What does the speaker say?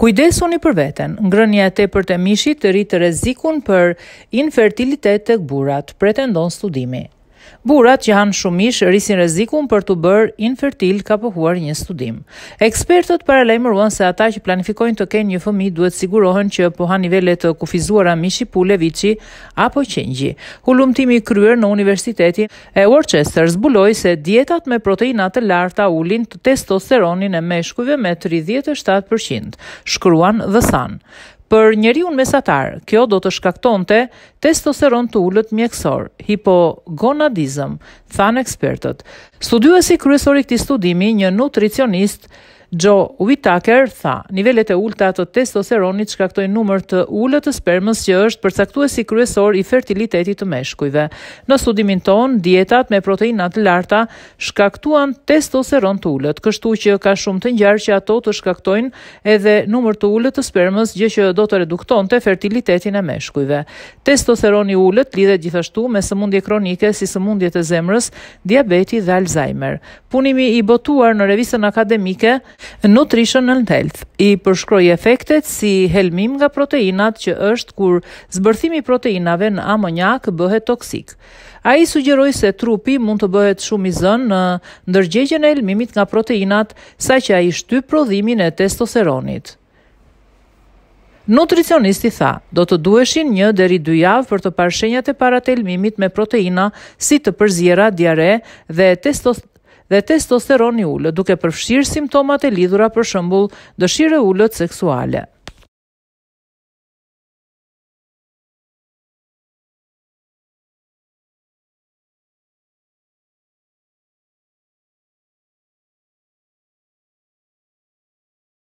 Kujdesuni për veten. Ngrënia e tepërt e mishit rrit rrezikun për infertilitet tek burrat, pretendon studimi. Burrat që han shumë mish rrisin rrezikun për të bërë infertil ka pohuar një studim. Ekspertët paralajmëruan se ata që planifikojnë të kenë një fëmijë duhet sigurohen që po han nivele të kufizuara mishi pule viçi apo qengji. Hulumtimi i kryer në Universitetin e Worcester zbuloi se dietat me proteina të larta ulin të testosteronin e meshkujve me 37%, shkruan dhe sanë. Për njeri unë mesatar, kjo do të shkaktonte testosteron të ullët mjekësor, hipogonadizm, than ekspertët. Studiu e si këtij studimi, një nutricionist, Joe Whitaker tha, nivellet e ullta të testosteronit shkaktoj numër të ullët të spermës që është përcaktuesi si kryesor i fertilitetit të meshkujve. Në studimin ton, dietat me proteinat të larta shkaktuan testosteron të ullët, kështu që ka shumë të njarë që ato të shkaktojnë edhe numër të ullët të spermës gjë që do të redukton të fertilitetin e meshkujve. Testosteroni ullët lidhe gjithashtu me sëmundje kronike si sëmundje të zemrës, diabeti dhe Alzheimer. Punimi i botuar në revisën akademike Nutritional Health i përshkroi efektet si helmim nga proteinat që është kur zbërthimi i proteinave në amonjak bëhet toksik. Ai sugjeroi se trupi mund të bëhet shumë i zënë në ndërgjegjen e helmimit nga proteinat, saqë ai shtyp prodhimin e testosteronit. Nutricionisti tha, do të dueshin një deri dy javë për të parë shenjat e paratelmimit me proteina si të përzjera, diare dhe testo dhe testosteroni ullë duke përfshirë simptomat e lidhura për shëmbull dëshire ullët seksuale.